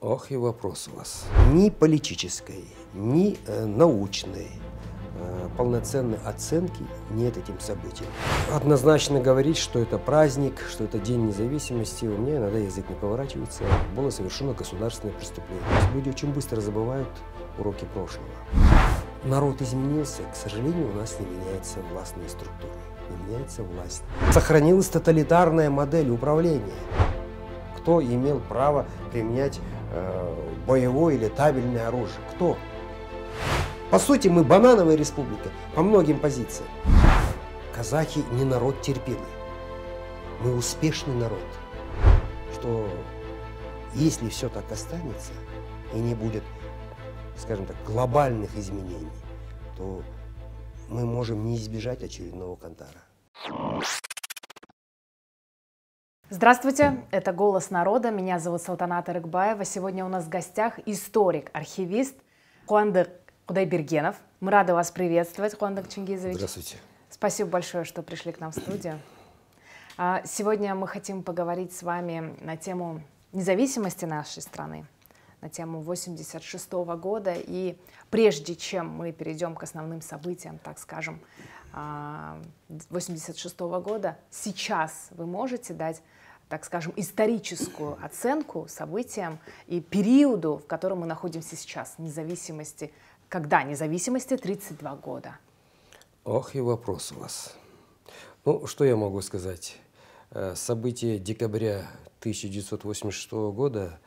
Ох и вопрос у вас. Ни политической, ни э, научной э, полноценной оценки нет этим событием. Однозначно говорить, что это праздник, что это День независимости, у меня иногда язык не поворачивается, было совершено государственное преступление. Люди очень быстро забывают уроки прошлого. Народ изменился, к сожалению, у нас не меняется властные структура, не меняется власть. Сохранилась тоталитарная модель управления. Кто имел право применять Э, боевое или табельное оружие. Кто? По сути, мы банановая республика по многим позициям. Казахи не народ терпимый. Мы успешный народ. Что если все так останется и не будет, скажем так, глобальных изменений, то мы можем не избежать очередного кантара. Здравствуйте, это «Голос народа». Меня зовут Салтанат Рыкбаева. Сегодня у нас в гостях историк, архивист Хуандык Кудайбергенов. Мы рады вас приветствовать, Хуандык Чингизович. Здравствуйте. Спасибо большое, что пришли к нам в студию. А, сегодня мы хотим поговорить с вами на тему независимости нашей страны, на тему 86 -го года. И прежде чем мы перейдем к основным событиям, так скажем, 86 а, -го года, сейчас вы можете дать так скажем, историческую оценку событиям и периоду, в котором мы находимся сейчас, независимости, когда независимости 32 года. Ох и вопрос у вас. Ну, что я могу сказать? Э, события декабря 1986 года,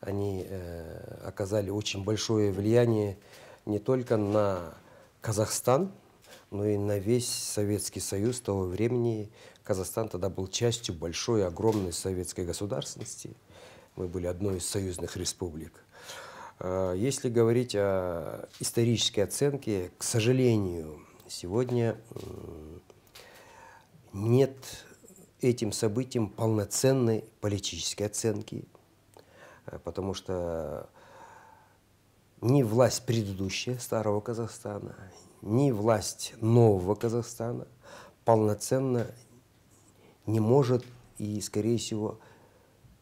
они э, оказали очень большое влияние не только на Казахстан, но и на весь Советский Союз того времени, Казахстан тогда был частью большой, огромной советской государственности. Мы были одной из союзных республик. Э, если говорить о исторической оценке, к сожалению, сегодня нет этим событиям полноценной политической оценки, э, потому что ни власть предыдущая старого Казахстана, ни власть нового Казахстана полноценно не может и, скорее всего,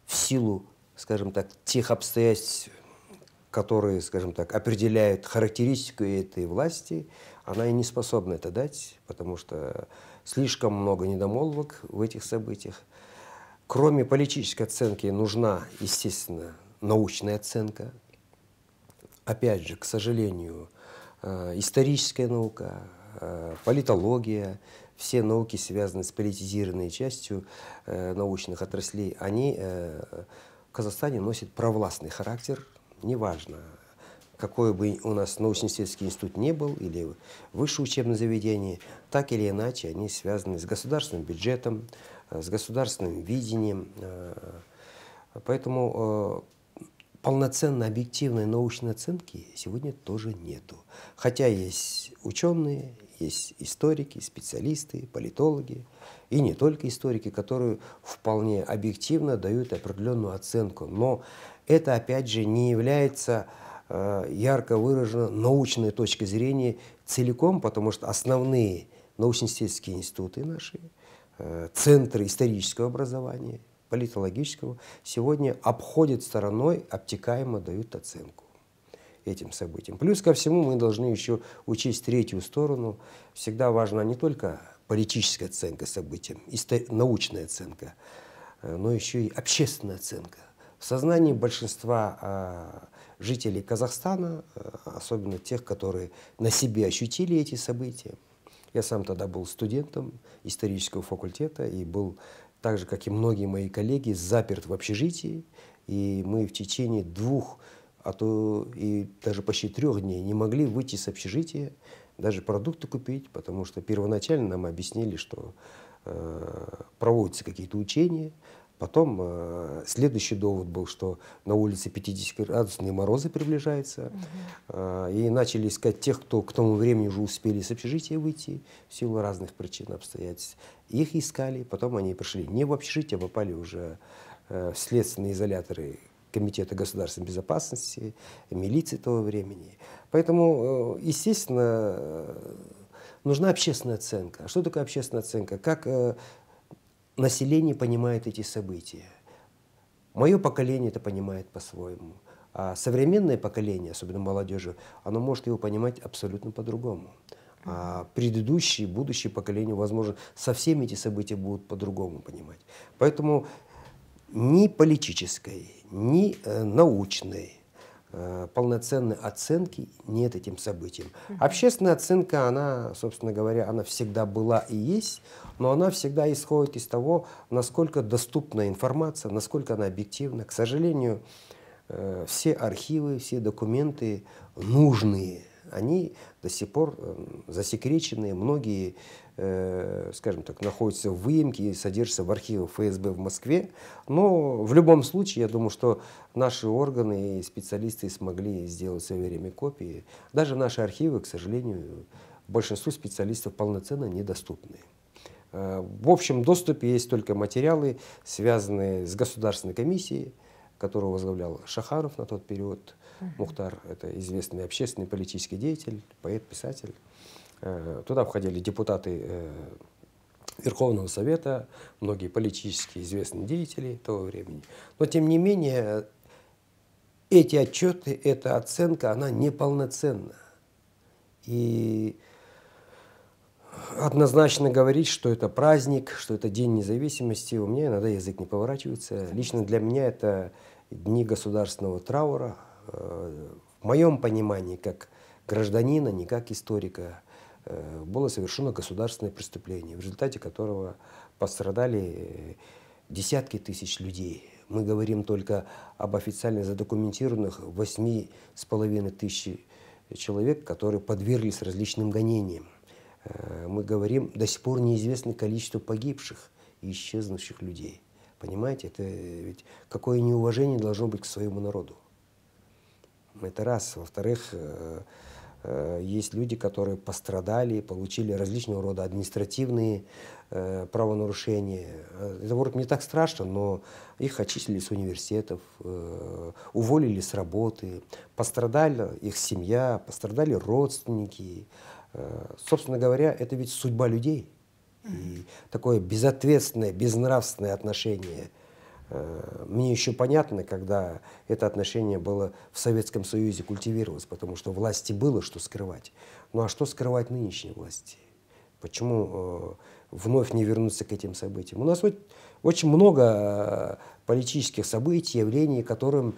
в силу, скажем так, тех обстоятельств, которые, скажем так, определяют характеристику этой власти, она и не способна это дать, потому что слишком много недомолвок в этих событиях. Кроме политической оценки нужна, естественно, научная оценка. Опять же, к сожалению, э, историческая наука, э, политология, все науки, связанные с политизированной частью э, научных отраслей, они э, в Казахстане носят провластный характер, неважно, какой бы у нас научно-исследовательский институт не был или высшее учебное заведение, так или иначе они связаны с государственным бюджетом, э, с государственным видением. Э, поэтому э, полноценно объективной научной оценки сегодня тоже нету. Хотя есть ученые, есть историки, специалисты, политологи, и не только историки, которые вполне объективно дают определенную оценку. Но это, опять же, не является э, ярко выражено научной точкой зрения целиком, потому что основные научно-исследовательские институты наши, э, центры исторического образования, политологического, сегодня обходят стороной, обтекаемо дают оценку этим событиям. Плюс ко всему мы должны еще учесть третью сторону. Всегда важна не только политическая оценка событиям, научная оценка, э, но еще и общественная оценка. В сознании большинства а, жителей Казахстана, э, особенно тех, которые на себе ощутили эти события, я сам тогда был студентом исторического факультета и был, так же, как и многие мои коллеги, заперт в общежитии. И мы в течение двух а то и даже почти трех дней не могли выйти из общежития, даже продукты купить, потому что первоначально нам объяснили, что э, проводятся какие-то учения, Потом э, следующий довод был, что на улице 50-градусные морозы приближаются. Э, и начали искать тех, кто к тому времени уже успели из общежития выйти в силу разных причин обстоятельств. Их искали, потом они пришли не в общежитие, а попали уже э, в следственные изоляторы, Комитета государственной безопасности, милиции того времени. Поэтому, э, естественно, э, нужна общественная оценка. Что такое общественная оценка? Как э, население понимает эти события? Мое поколение это понимает по-своему. А современное поколение, особенно молодежи, оно может его понимать абсолютно по-другому. А предыдущие, будущие поколения, возможно, совсем эти события будут по-другому понимать. Поэтому ни политической, ни э, научной э, полноценной оценки нет этим событиям. Общественная оценка, она, собственно говоря, она всегда была и есть, но она всегда исходит из того, насколько доступна информация, насколько она объективна. К сожалению, э, все архивы, все документы нужные они до сих пор эм, засекречены, многие, э, скажем так, находятся в выемке и содержатся в архивах ФСБ в Москве. Но в любом случае, я думаю, что наши органы и специалисты смогли сделать в свое время копии. Даже наши архивы, к сожалению, большинству специалистов полноценно недоступны. Э, в общем доступе есть только материалы, связанные с Государственной комиссией, которую возглавлял Шахаров на тот период, Мухтар – это известный общественный политический деятель, поэт, писатель. Э, туда входили депутаты э, Верховного Совета, многие политические известные деятели того времени. Но, тем не менее, эти отчеты, эта оценка, она неполноценна. И однозначно говорить, что это праздник, что это День независимости, у меня иногда язык не поворачивается. Лично для меня это дни государственного траура, в моем понимании, как гражданина, не как историка, э, было совершено государственное преступление, в результате которого пострадали э, десятки тысяч людей. Мы говорим только об официально задокументированных 8,5 тысяч человек, которые подверглись различным гонениям. Э, мы говорим до сих пор неизвестное количество погибших и исчезнувших людей. Понимаете, это ведь какое неуважение должно быть к своему народу. Это раз. Во-вторых, э, э, есть люди, которые пострадали, получили различного рода административные э, правонарушения. Это вроде не так страшно, но их очистили с университетов, уволили с работы, пострадала их семья, пострадали родственники. собственно говоря, это ведь судьба людей. И такое безответственное, безнравственное отношение – Э, мне еще понятно, когда это отношение было в Советском Союзе культивировалось, потому что власти было что скрывать. Ну а что скрывать нынешней власти? Почему э, вновь не вернуться к этим событиям? У нас вот очень много э, политических событий, явлений, которым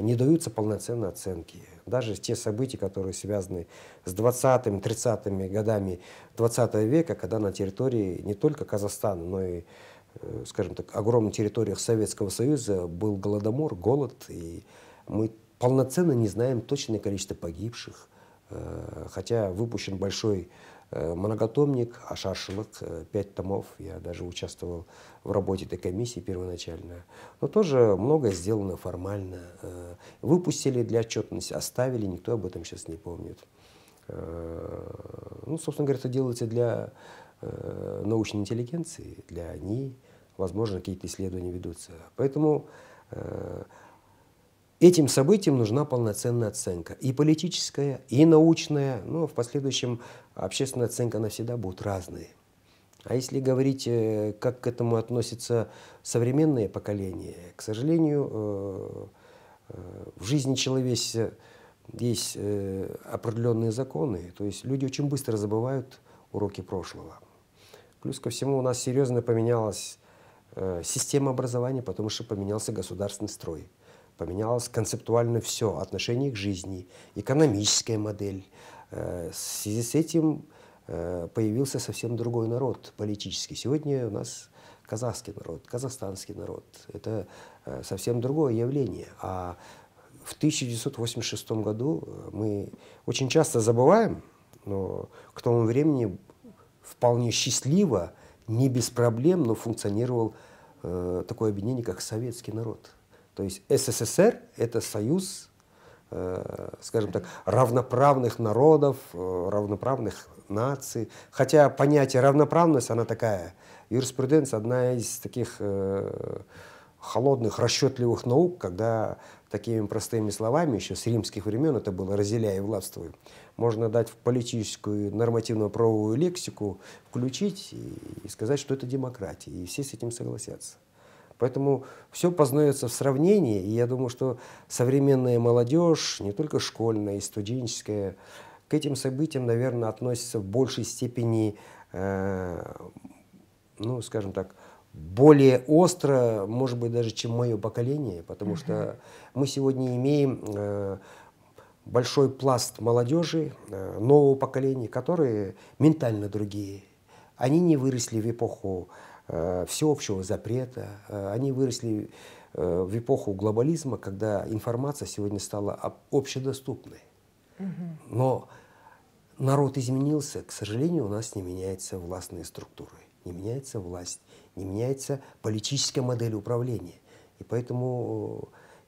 не даются полноценные оценки. Даже те события, которые связаны с 20-30-ми годами 20 века, когда на территории не только Казахстана, но и Э, скажем так, огромных территориях Советского Союза был голодомор, голод, и мы полноценно не знаем точное количество погибших, э, хотя выпущен большой э, многотомник а «Ашаршилык», пять томов, я даже участвовал в работе этой комиссии первоначально. Но тоже многое сделано формально. Выпустили для отчетности, оставили, никто об этом сейчас не помнит. Ну, собственно говоря, это делается для Э, научной интеллигенции, для НИИ, возможно, какие-то исследования ведутся. Поэтому э, Этим событиям нужна полноценная оценка, и политическая, и научная, но в последующем общественная оценка она всегда будет разной. А если говорить, э, как к этому относится современное поколение, к сожалению, в жизни человека есть определенные законы, то есть люди очень быстро забывают уроки прошлого. Плюс ко всему у нас серьезно поменялась э, система образования, потому что поменялся государственный строй. Поменялось концептуально все, отношение к жизни, экономическая модель. Э, в связи с этим э, появился совсем другой народ политический. Сегодня у нас казахский народ, казахстанский народ. Это э, совсем другое явление. А в 1986 году э, мы очень часто забываем, но к тому времени вполне счастливо, не без проблем, но функционировал э, такое объединение, как советский народ. То есть СССР – это союз, э, скажем так, равноправных народов, э, равноправных наций. Хотя понятие равноправность, она такая, юриспруденция – одна из таких э, холодных, расчетливых наук, когда такими простыми словами, еще с римских времен это было «разделяй и властвуй», можно дать в политическую нормативно-правовую лексику, включить и сказать, что это демократия, и все с этим согласятся. Поэтому все познается в сравнении, и я думаю, что современная молодежь, не только школьная и студенческая, к этим событиям, наверное, относится в большей степени, э, ну, скажем так, более остро, может быть, даже, чем мое поколение, потому угу. что мы сегодня имеем э, большой пласт молодежи, э, нового поколения, которые ментально другие. Они не выросли в эпоху э, всеобщего запрета, э, они выросли э, в эпоху глобализма, когда информация сегодня стала общедоступной. Угу. Но народ изменился, к сожалению, у нас не меняются властные структуры, не меняется власть, не меняется политическая модель управления. И поэтому, э,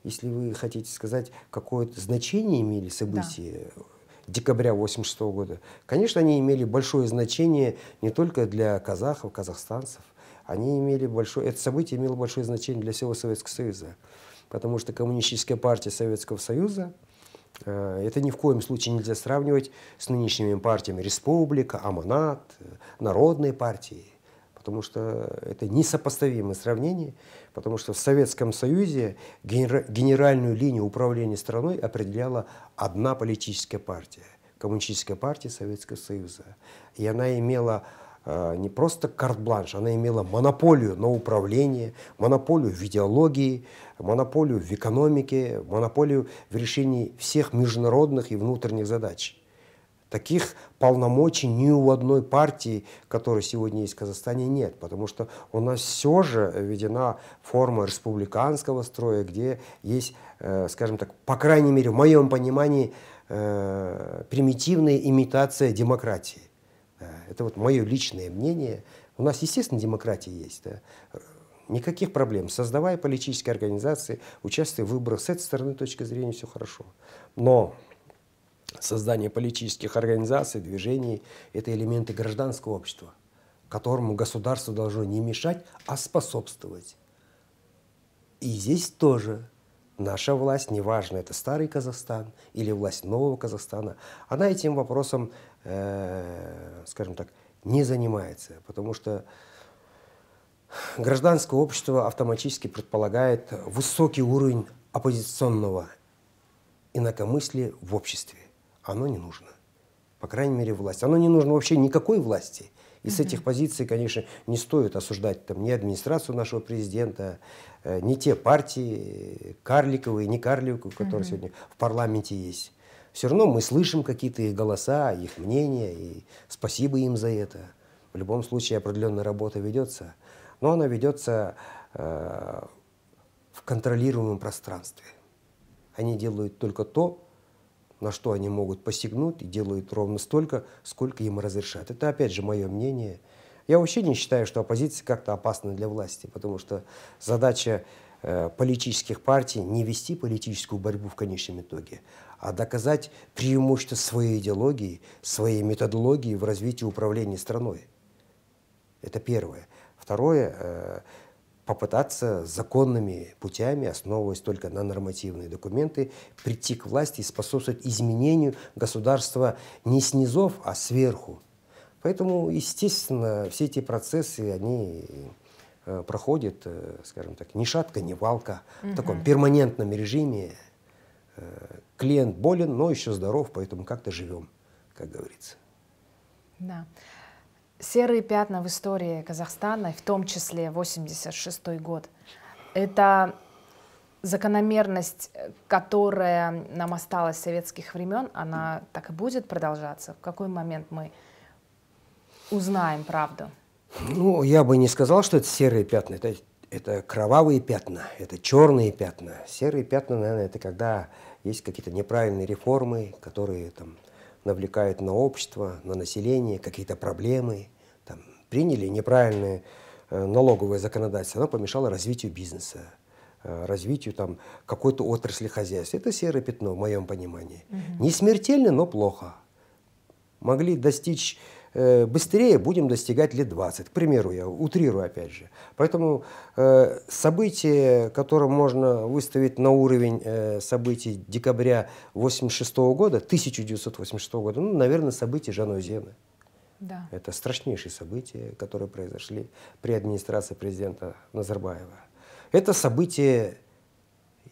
если вы хотите сказать, какое значение имели события да. декабря 86 года, конечно, они имели большое значение не только для казахов, казахстанцев, они имели большое, это событие имело большое значение для всего Советского Союза, потому что Коммунистическая партия Советского Союза, э, это ни в коем случае нельзя сравнивать с нынешними партиями Республика, Аманат, э, Народные партии – потому что это несопоставимое сравнение, потому что в Советском Союзе генеральную линию управления страной определяла одна политическая партия, Коммунистическая партия Советского Союза. И она имела э, не просто карт-бланш, она имела монополию на управление, монополию в идеологии, монополию в экономике, монополию в решении всех международных и внутренних задач. Таких полномочий ни у одной партии, которая сегодня есть в Казахстане, нет, потому что у нас все же введена форма республиканского строя, где есть, э, скажем так, по крайней мере, в моем понимании, э, примитивная имитация демократии. Э, это вот мое личное мнение. У нас, естественно, демократия есть. Да? Никаких проблем. Создавая политические организации, участвуя в выборах, с этой стороны точки зрения все хорошо. Но создание политических организаций, движений – это элементы гражданского общества, которому государство должно не мешать, а способствовать. И здесь тоже наша власть, неважно, это старый Казахстан или власть нового Казахстана, она этим вопросом, э, скажем так, не занимается, потому что гражданское общество автоматически предполагает высокий уровень оппозиционного инакомыслия в обществе оно не нужно. По крайней мере, власть. Оно не нужно вообще никакой власти. И mm -hmm. с этих позиций, конечно, не стоит осуждать там, ни администрацию нашего президента, э, ни те партии, э, карликовые, не карликовые, которые mm -hmm. сегодня в парламенте есть. Все равно мы слышим какие-то их голоса, их мнения, и спасибо им за это. В любом случае определенная работа ведется, но она ведется э, в контролируемом пространстве. Они делают только то, на что они могут посягнуть и делают ровно столько, сколько им разрешат. Это, опять же, мое мнение. Я вообще не считаю, что оппозиция как-то опасна для власти, потому что задача э, политических партий не вести политическую борьбу в конечном итоге, а доказать преимущество своей идеологии, своей методологии в развитии управления страной. Это первое. Второе, э, попытаться законными путями, основываясь только на нормативные документы, прийти к власти и способствовать изменению государства не снизов, а сверху. Поэтому, естественно, все эти процессы, они э, проходят, э, скажем так, ни шатка, ни валка, угу. в таком перманентном режиме. Э, клиент болен, но еще здоров, поэтому как-то живем, как говорится. Да серые пятна в истории Казахстана, в том числе 86 год, это закономерность, которая нам осталась с советских времен, она так и будет продолжаться? В какой момент мы узнаем правду? Ну, я бы не сказал, что это серые пятна. Это, это кровавые пятна, это черные пятна. Серые пятна, наверное, это когда есть какие-то неправильные реформы, которые там навлекает на общество, на население какие-то проблемы. Там, приняли неправильное э, налоговое законодательство, оно помешало развитию бизнеса э, развитию там какой-то отрасли хозяйства. Это серое пятно, в моем понимании. Угу. Не смертельно, но плохо. Могли достичь Э, быстрее будем достигать лет 20. К примеру, я утрирую опять же. Поэтому э, события, которое можно выставить на уровень э, событий декабря 1986 года, 1986 года, ну, наверное, события Жанна Зены. Да. Это страшнейшие события, которые произошли при администрации президента Назарбаева. Это события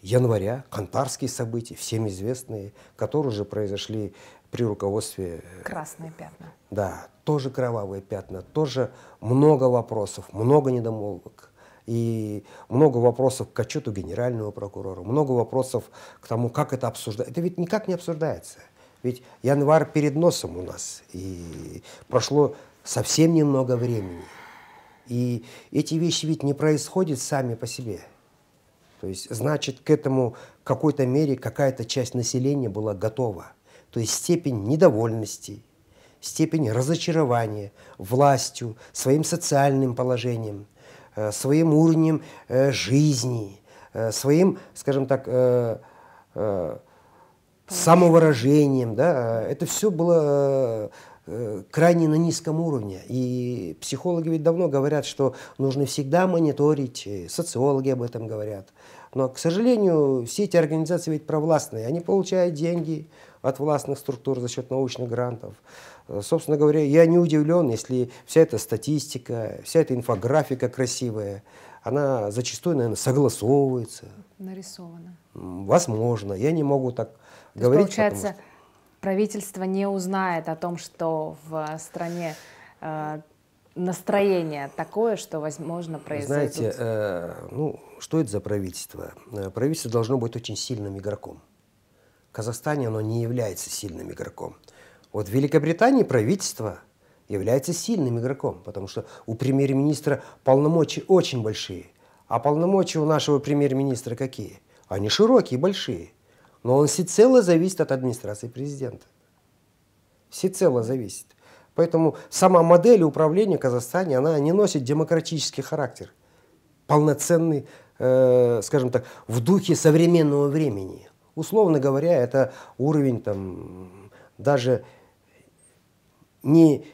января, кантарские события, всем известные, которые уже произошли при руководстве... Красные пятна. Да, тоже кровавые пятна, тоже много вопросов, много недомолвок. И много вопросов к отчету генерального прокурора, много вопросов к тому, как это обсуждается. Это ведь никак не обсуждается. Ведь январь перед носом у нас, и прошло совсем немного времени. И эти вещи ведь не происходят сами по себе. То есть, значит, к этому в какой-то мере какая-то часть населения была готова то есть степень недовольности, степень разочарования властью, своим социальным положением, э, своим уровнем э, жизни, э, своим, скажем так, самовыражением. Да? Это все было крайне на низком уровне. И психологи ведь давно говорят, что нужно всегда мониторить, социологи об этом говорят. Но, к сожалению, все эти организации ведь провластные. Они получают деньги, от властных структур за счет научных грантов. Э, собственно говоря, я не удивлен, если вся эта статистика, вся эта инфографика красивая, она зачастую, наверное, согласовывается. Нарисована. Возможно. Я не могу так То говорить. Получается, что... правительство не узнает о том, что в стране э, настроение такое, что, возможно, произойдет. Знаете, э, ну, что это за правительство? Э, правительство должно быть очень сильным игроком. Казахстане оно не является сильным игроком. Вот в Великобритании правительство является сильным игроком, потому что у премьер-министра полномочия очень большие. А полномочия у нашего премьер-министра какие? Они широкие, большие. Но он всецело зависит от администрации президента. Всецело зависит. Поэтому сама модель управления Казахстане, она не носит демократический характер. Полноценный, э, скажем так, в духе современного времени. Условно говоря, это уровень там даже не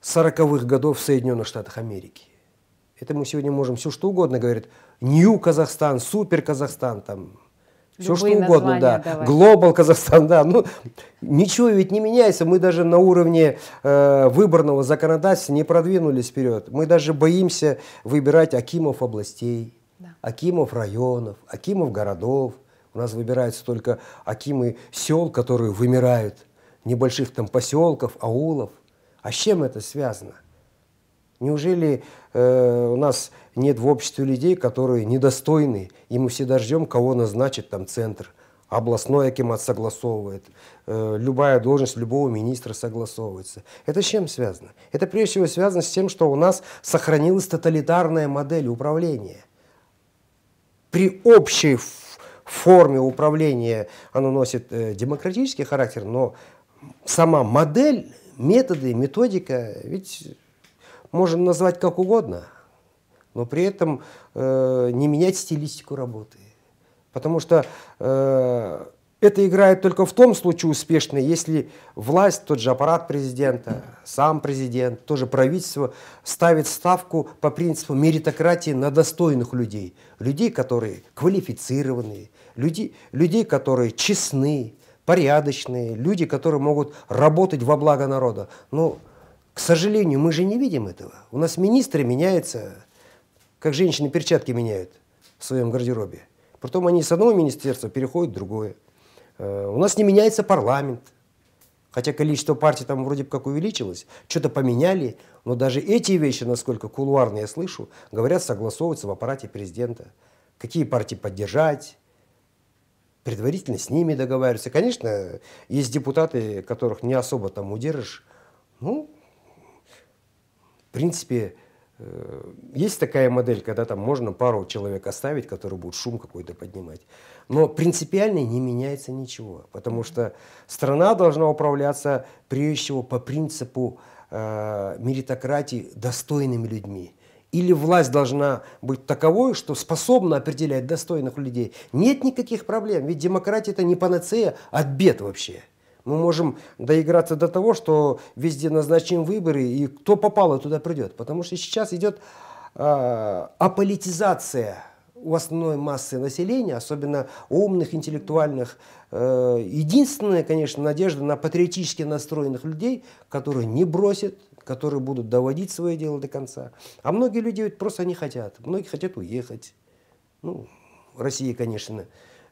40-х годов в Соединенных Штатах Америки. Это мы сегодня можем все что угодно говорить. Нью Казахстан, Супер Казахстан, там, все Любые что угодно, да. Глобал Казахстан, да. Ну, ничего ведь не меняется. Мы даже на уровне э, выборного законодательства не продвинулись вперед. Мы даже боимся выбирать акимов областей, да. акимов районов, акимов городов. У нас выбираются только акимы сел, которые вымирают, небольших там поселков, аулов. А с чем это связано? Неужели э, у нас нет в обществе людей, которые недостойны, и мы всегда ждем, кого назначит там центр, областной акимат согласовывает, э, любая должность любого министра согласовывается. Это с чем связано? Это прежде всего связано с тем, что у нас сохранилась тоталитарная модель управления. При общей форме управления оно носит э, демократический характер, но сама модель, методы, методика, ведь можно назвать как угодно, но при этом э, не менять стилистику работы. Потому что э, это играет только в том случае успешно, если власть, тот же аппарат президента, сам президент, тоже правительство ставит ставку по принципу меритократии на достойных людей. Людей, которые квалифицированные, людей, людей которые честны, порядочные, люди, которые могут работать во благо народа. Но, к сожалению, мы же не видим этого. У нас министры меняются, как женщины перчатки меняют в своем гардеробе. Потом они с одного министерства переходят в другое. Э, у нас не меняется парламент. Хотя количество партий там вроде бы как увеличилось, что-то поменяли, но даже эти вещи, насколько кулуарно я слышу, говорят, согласовываются в аппарате президента. Какие партии поддержать, предварительно с ними договариваются. Конечно, есть депутаты, которых не особо там удержишь. Ну, в принципе, э, есть такая модель, когда там можно пару человек оставить, которые будут шум какой-то поднимать. Но принципиально не меняется ничего, потому что страна должна управляться прежде всего по принципу э, меритократии достойными людьми. Или власть должна быть таковой, что способна определять достойных людей. Нет никаких проблем, ведь демократия это не панацея а бед вообще. Мы можем доиграться до того, что везде назначим выборы, и кто попало туда придет. Потому что сейчас идет э, аполитизация у основной массы населения, особенно умных, интеллектуальных, э, единственная, конечно, надежда на патриотически настроенных людей, которые не бросят, которые будут доводить свое дело до конца. А многие люди ведь просто не хотят. Многие хотят уехать. Ну, Россия, конечно,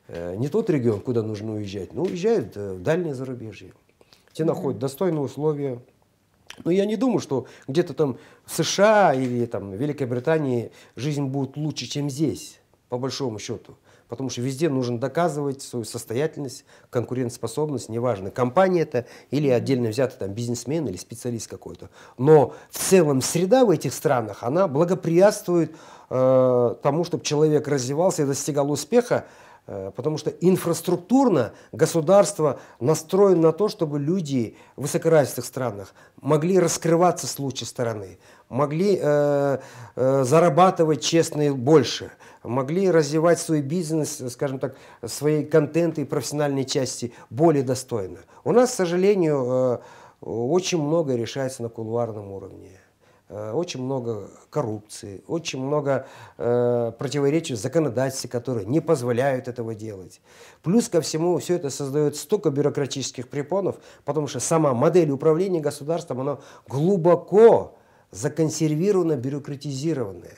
э, не тот регион, куда нужно уезжать, но уезжают э, в дальние зарубежье, Те находят достойные условия. Но я не думаю, что где-то там в США или там в Великобритании жизнь будет лучше, чем здесь по большому счету. Потому что везде нужно доказывать свою состоятельность, конкурентоспособность, неважно, компания это или отдельно взятый там бизнесмен или специалист какой-то. Но в целом среда в этих странах, она благоприятствует э, тому, чтобы человек развивался и достигал успеха, э, Потому что инфраструктурно государство настроено на то, чтобы люди в высокоразвитых странах могли раскрываться с лучшей стороны, могли э, э, зарабатывать честно больше, могли развивать свой бизнес, скажем так, свои контенты и профессиональные части более достойно. У нас, к сожалению, э, очень много решается на кулуарном уровне. Э, очень много коррупции, очень много э, противоречий в законодательстве, которые не позволяют этого делать. Плюс ко всему, все это создает столько бюрократических препонов, потому что сама модель управления государством, она глубоко законсервировано бюрократизированное.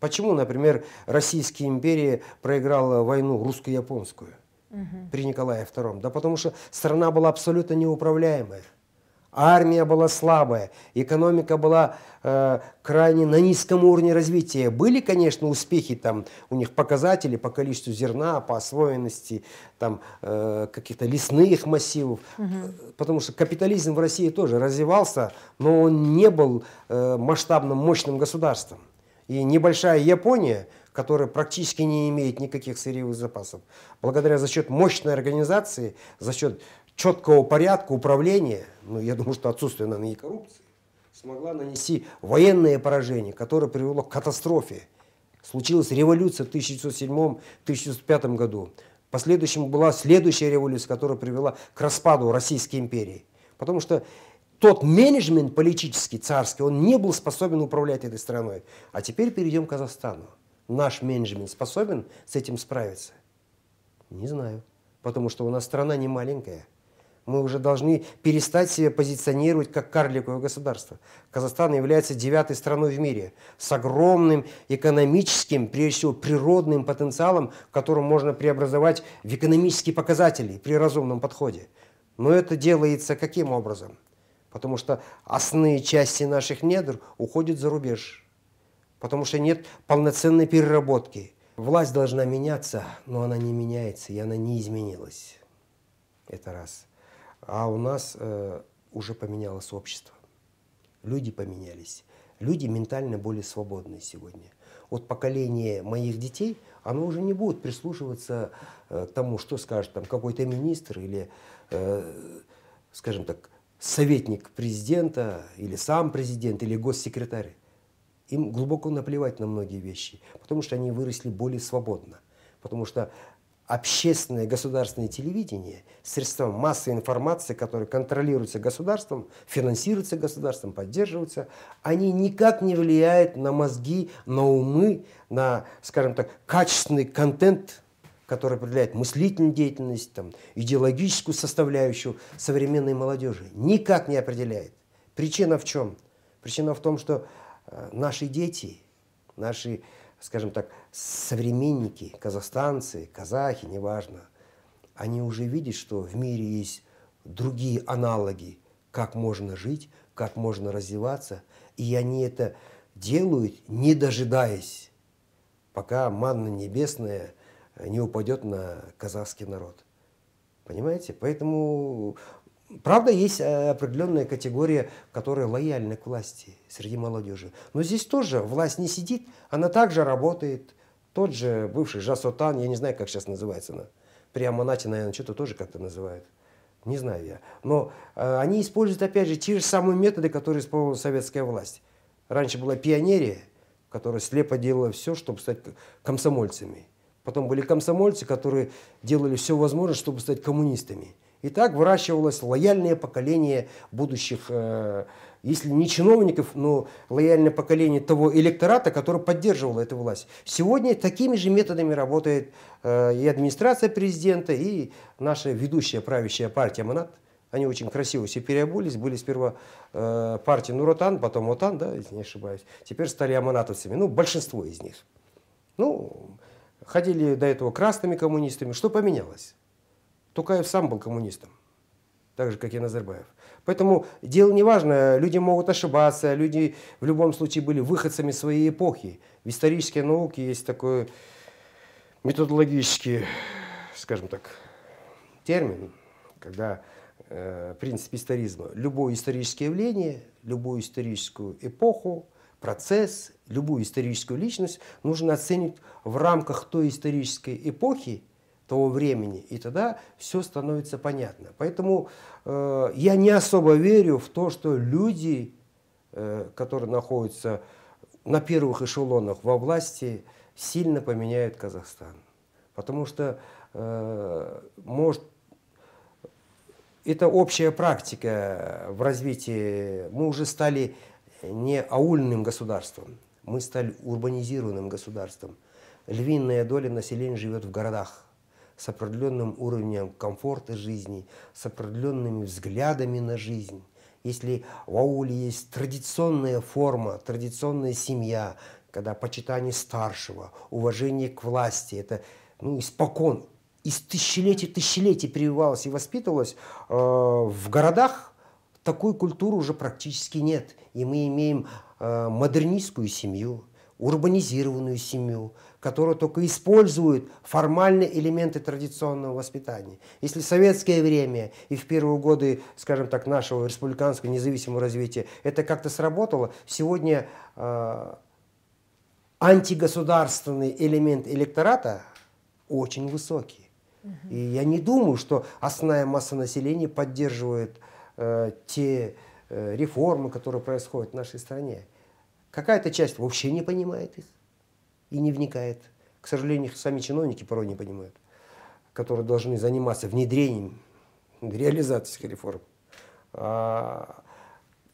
Почему, например, Российская империя проиграла войну русско-японскую угу. при Николае II? Да потому что страна была абсолютно неуправляемая. Армия была слабая, экономика была э, крайне на низком уровне развития. Были, конечно, успехи, там, у них показатели по количеству зерна, по освоенности там, э, каких-то лесных массивов, угу. потому что капитализм в России тоже развивался, но он не был э, масштабным, мощным государством. И небольшая Япония, которая практически не имеет никаких сырьевых запасов, благодаря за счет мощной организации, за счет четкого порядка управления, ну, я думаю, что отсутствие на ней коррупции, смогла нанести военное поражение, которое привело к катастрофе. Случилась революция в 1907-1905 году. Последующим была следующая революция, которая привела к распаду Российской империи. Потому что тот менеджмент политический, царский, он не был способен управлять этой страной. А теперь перейдем к Казахстану. Наш менеджмент способен с этим справиться? Не знаю. Потому что у нас страна не маленькая – мы уже должны перестать себя позиционировать как карликовое государство. Казахстан является девятой страной в мире с огромным экономическим, прежде всего природным потенциалом, которым можно преобразовать в экономические показатели при разумном подходе. Но это делается каким образом? Потому что основные части наших недр уходят за рубеж. Потому что нет полноценной переработки. Власть должна меняться, но она не меняется, и она не изменилась. Это раз. А у нас э, уже поменялось общество. Люди поменялись. Люди ментально более свободны сегодня. Вот поколение моих детей, оно уже не будет прислушиваться э, к тому, что скажет там какой-то министр или, э, скажем так, советник президента или сам президент или госсекретарь. Им глубоко наплевать на многие вещи, потому что они выросли более свободно. Потому что общественное государственное телевидение, средства массовой информации, которые контролируются государством, финансируются государством, поддерживаются, они никак не влияют на мозги, на умы, на, скажем так, качественный контент, который определяет мыслительную деятельность, там, идеологическую составляющую современной молодежи. Никак не определяет. Причина в чем? Причина в том, что э, наши дети, наши скажем так, современники, казахстанцы, казахи, неважно, они уже видят, что в мире есть другие аналоги, как можно жить, как можно развиваться, и они это делают, не дожидаясь, пока манна небесная не упадет на казахский народ. Понимаете? Поэтому Правда, есть э, определенная категория, которая лояльна к власти среди молодежи. Но здесь тоже власть не сидит, она также работает. Тот же бывший Жасотан, я не знаю, как сейчас называется она. При Аманате, наверное, что-то тоже как-то называют. Не знаю я. Но э, они используют, опять же, те же самые методы, которые использовала советская власть. Раньше была пионерия, которая слепо делала все, чтобы стать комсомольцами. Потом были комсомольцы, которые делали все возможное, чтобы стать коммунистами. И так выращивалось лояльное поколение будущих, э, если не чиновников, но лояльное поколение того электората, который поддерживал эту власть. Сегодня такими же методами работает э, и администрация президента, и наша ведущая правящая партия МАНАТ. Они очень красиво все переобулись. Были сперва э, партии Нуротан, потом Отан, да, если не ошибаюсь. Теперь стали аманатовцами. Ну, большинство из них. Ну, ходили до этого красными коммунистами. Что поменялось? Тукаев сам был коммунистом, так же, как и Назарбаев. Поэтому дело не важно, люди могут ошибаться, люди в любом случае были выходцами своей эпохи. В исторической науке есть такой методологический, скажем так, термин, когда э, принцип историзма. Любое историческое явление, любую историческую эпоху, процесс, любую историческую личность нужно оценить в рамках той исторической эпохи, того времени. И тогда все становится понятно. Поэтому э, я не особо верю в то, что люди, э, которые находятся на первых эшелонах во власти, сильно поменяют Казахстан. Потому что, э, может, это общая практика в развитии. Мы уже стали не аульным государством, мы стали урбанизированным государством. Львиная доля населения живет в городах с определенным уровнем комфорта жизни, с определенными взглядами на жизнь. Если в ауле есть традиционная форма, традиционная семья, когда почитание старшего, уважение к власти, это ну, испокон, из тысячелетий тысячелетий прививалось и воспитывалось, э, в городах такой культуры уже практически нет. И мы имеем э, модернистскую семью, урбанизированную семью, которая только использует формальные элементы традиционного воспитания. Если в советское время и в первые годы, скажем так, нашего республиканского независимого развития это как-то сработало, сегодня э, антигосударственный элемент электората очень высокий. И я не думаю, что основная масса населения поддерживает э, те э, реформы, которые происходят в нашей стране. Какая-то часть вообще не понимает их и не вникает. К сожалению, сами чиновники порой не понимают, которые должны заниматься внедрением, реализацией реформ. А,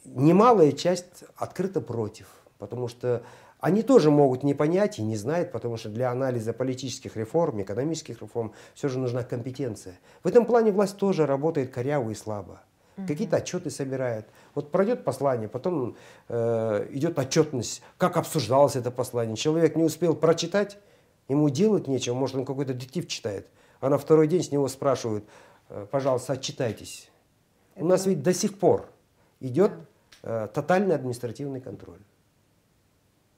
немалая часть открыто против, потому что они тоже могут не понять и не знают, потому что для анализа политических реформ, экономических реформ все же нужна компетенция. В этом плане власть тоже работает коряво и слабо угу. какие-то отчеты собирает. Вот пройдет послание, потом э, идет отчетность, как обсуждалось это послание. Человек не успел прочитать, ему делать нечего, может, он какой-то детектив читает. А на второй день с него спрашивают, э, пожалуйста, отчитайтесь. Это... У нас ведь до сих пор идет да. э, тотальный административный контроль.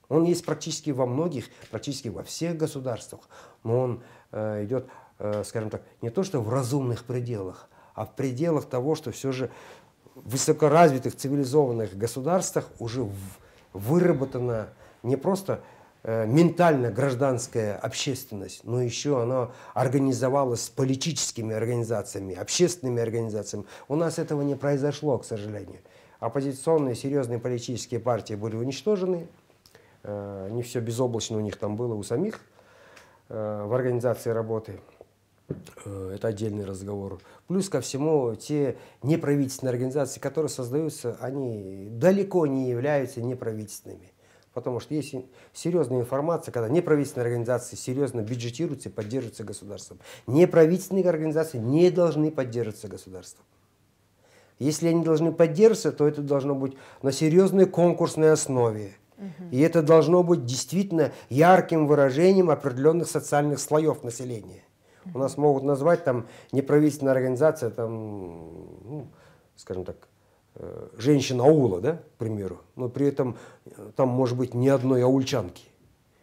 Он есть практически во многих, практически во всех государствах, но он э, идет, э, скажем так, не то что в разумных пределах, а в пределах того, что все же в высокоразвитых цивилизованных государствах уже выработана не просто э, ментальная гражданская общественность, но еще она организовалась с политическими организациями, общественными организациями. У нас этого не произошло, к сожалению. Оппозиционные серьезные политические партии были уничтожены, э, не все безоблачно у них там было у самих э, в организации работы. Э, это отдельный разговор. Плюс ко всему, те неправительственные организации, которые создаются, они далеко не являются неправительственными. Потому что есть серьезная информация, когда неправительственные организации серьезно бюджетируются и поддерживаются государством. Неправительственные организации не должны поддерживаться государством. Если они должны поддерживаться, то это должно быть на серьезной конкурсной основе. И это должно быть действительно ярким выражением определенных социальных слоев населения. У нас могут назвать там неправительственная организация, там, ну, скажем так, э, женщина аула, да, к примеру, но при этом э, там может быть ни одной аульчанки.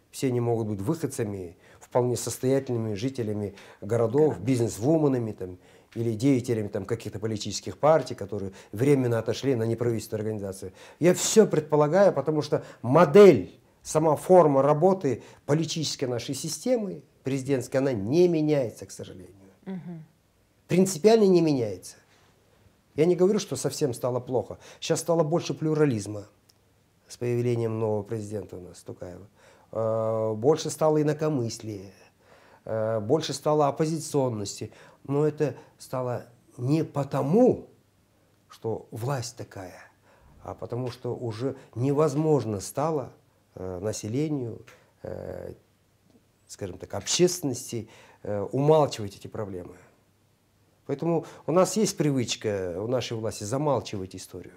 Все они могут быть выходцами, вполне состоятельными жителями городов, бизнес-вуменами там, или деятелями там, каких-то политических партий, которые временно отошли на неправительственные организации. Я все предполагаю, потому что модель, сама форма работы политической нашей системы, президентской, она не меняется, к сожалению. Угу. Принципиально не меняется. Я не говорю, что совсем стало плохо. Сейчас стало больше плюрализма с появлением нового президента у нас, Тукаева. Э, больше стало инакомыслия, э, больше стало оппозиционности. Но это стало не потому, что власть такая, а потому что уже невозможно стало э, населению скажем так, общественности э, умалчивать эти проблемы. Поэтому у нас есть привычка у нашей власти замалчивать историю.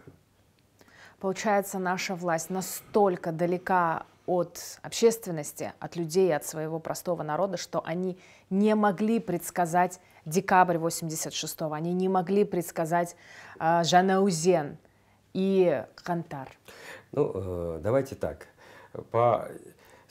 Получается, наша власть настолько далека от общественности, от людей, от своего простого народа, что они не могли предсказать декабрь 86-го, они не могли предсказать э, Жанаузен и Кантар. Ну, э, давайте так. По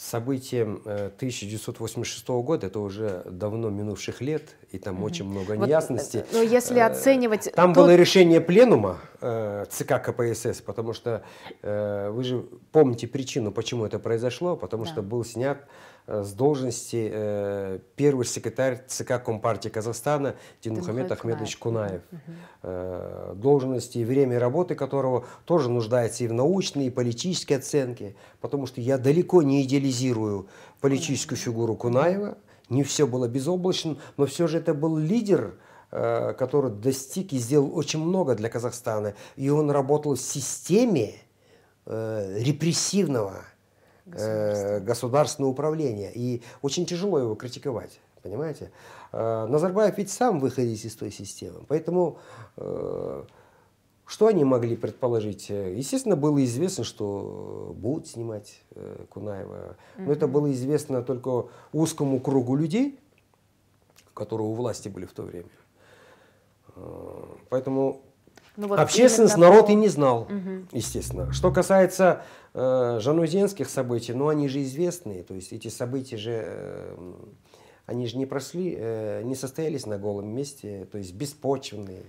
Событием 1986 э, года, это уже давно минувших лет, и там угу. очень много вот, э, неясностей. Э, Но ну, если оценивать... Там тот... было решение пленума ЦК КПСС, потому что вы же помните причину, почему это произошло, потому да. что был снят Э, с должности э, первый секретарь ЦК Компартии Казахстана Динмухамед Ахмедович Кунаев. Угу. Должности и время работы которого тоже нуждается и в научной, и политической оценке, потому что я далеко не идеализирую политическую фигуру Кунаева. Не все было безоблачно, но все же это был лидер, который достиг и сделал очень много для Казахстана. И он работал в системе репрессивного государственное. Э, государственное управление. И очень тяжело его критиковать, понимаете? Э, Назарбаев ведь сам выходит из той системы. Поэтому э, что они могли предположить? Естественно, было известно, что будут снимать Кунаева. Но это было известно только узкому кругу людей, которые у власти были в то время. Поэтому ну, вот Общественность народ и не знал, угу. естественно. Что касается э, жанузенских событий, ну они же известные, то есть эти события же, э, они же не прошли, э, не состоялись на голом месте, то есть беспочвенные.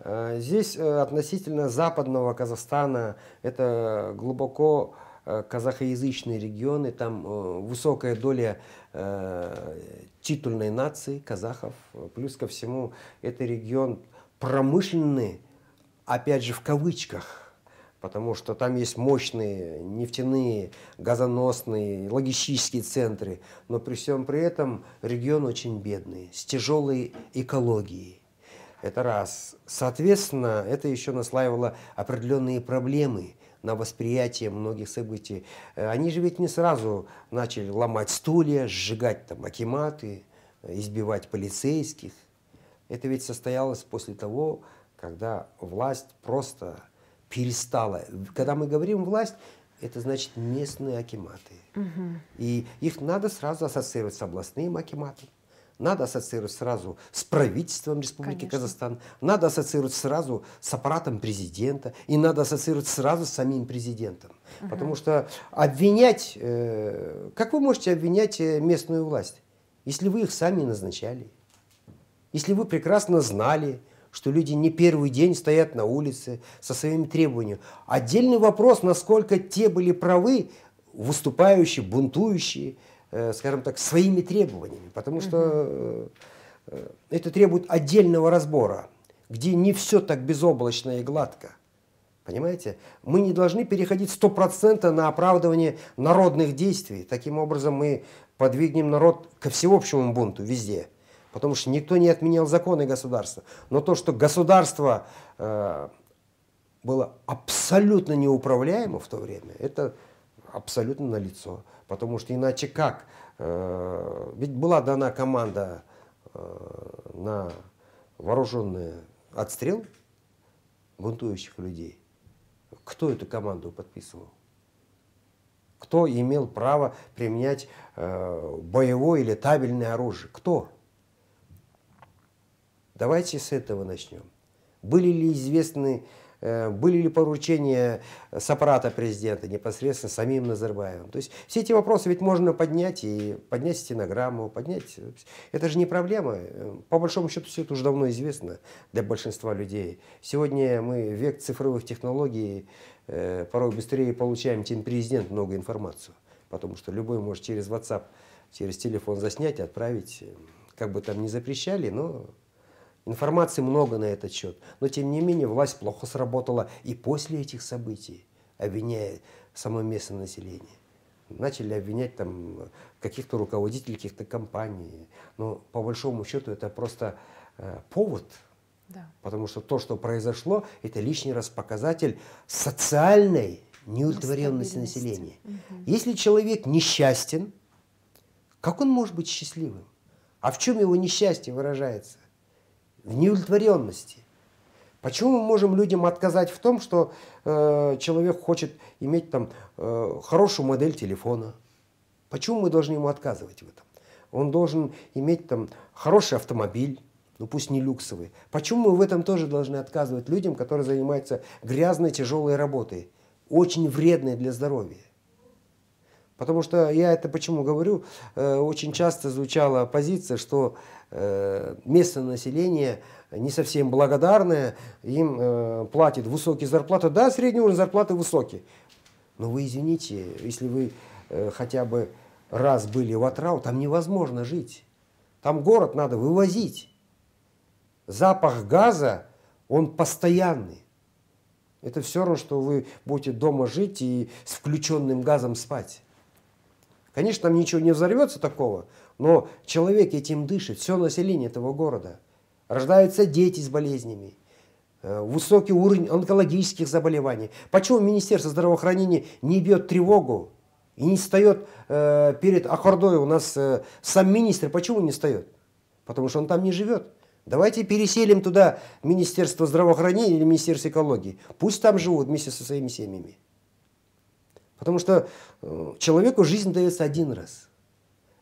Э, здесь э, относительно западного Казахстана это глубоко э, казахоязычные регионы, там э, высокая доля э, титульной нации казахов. Плюс ко всему, это регион промышленный, опять же, в кавычках, потому что там есть мощные нефтяные, газоносные, логистические центры, но при всем при этом регион очень бедный, с тяжелой экологией. Это раз. Соответственно, это еще наслаивало определенные проблемы на восприятие многих событий. Э, они же ведь не сразу начали ломать стулья, сжигать там акиматы, э, избивать полицейских. Это ведь состоялось после того, когда власть просто перестала. Когда мы говорим власть, это значит местные акиматы. Угу. И их надо сразу ассоциировать с областным акиматом. Надо ассоциировать сразу с правительством Республики Конечно. Казахстан, надо ассоциировать сразу с аппаратом президента и надо ассоциировать сразу с самим президентом. Угу. Потому что обвинять, э, как вы можете обвинять э, местную власть, если вы их сами назначали, если вы прекрасно знали, что люди не первый день стоят на улице со своими требованиями. Отдельный вопрос, насколько те были правы, выступающие, бунтующие, э, скажем так, своими требованиями, потому что э, э, это требует отдельного разбора, где не все так безоблачно и гладко. Понимаете? Мы не должны переходить 100% на оправдывание народных действий. Таким образом мы подвигнем народ ко всеобщему бунту везде. Потому что никто не отменял законы государства. Но то, что государство э, было абсолютно неуправляемо в то время, это абсолютно налицо. Потому что иначе как? Э, ведь была дана команда э, на вооруженный отстрел бунтующих людей. Кто эту команду подписывал? Кто имел право применять э, боевое или табельное оружие? Кто? Давайте с этого начнем. Были ли известны, э, были ли поручения с аппарата президента непосредственно самим Назарбаевым? То есть все эти вопросы ведь можно поднять, и поднять стенограмму, поднять... Э, это же не проблема. Э, по большому счету все это уже давно известно для большинства людей. Сегодня мы век цифровых технологий, порой быстрее получаем, чем президент, много информацию. Потому что любой может через WhatsApp, через телефон заснять и отправить, как бы там не запрещали, но Информации много на этот счет. Но тем не менее власть плохо сработала и после этих событий, обвиняя само местное население. Начали обвинять там каких-то руководителей каких-то компаний. Но по большому счету это просто э, повод. Да. Потому что то, что произошло, это лишний раз показатель социальной неудовлетворенности населения. Угу. Если человек несчастен, как он может быть счастливым? А в чем его несчастье выражается? в неудовлетворенности. Почему мы можем людям отказать в том, что э, человек хочет иметь там э, хорошую модель телефона? Почему мы должны ему отказывать в этом? Он должен иметь там хороший автомобиль, ну пусть не люксовый. Почему мы в этом тоже должны отказывать людям, которые занимаются грязной, тяжелой работой, очень вредной для здоровья? Потому что я это почему говорю, э, очень часто звучала позиция, что Э, местное население не совсем благодарное, им э, платят высокие зарплаты. Да, средний уровень зарплаты высокий. Но вы извините, если вы э, хотя бы раз были в Атрау, там невозможно жить. Там город надо вывозить. Запах газа, он постоянный. Это все равно, что вы будете дома жить и с включенным газом спать. Конечно, там ничего не взорвется такого, но человек этим дышит, все население этого города. Рождаются дети с болезнями, э, высокий уровень онкологических заболеваний. Почему Министерство здравоохранения не бьет тревогу и не встает э, перед Ахордой? У нас э, сам министр почему не встает? Потому что он там не живет. Давайте переселим туда Министерство здравоохранения или Министерство экологии. Пусть там живут вместе со своими семьями. Потому что э, человеку жизнь дается один раз –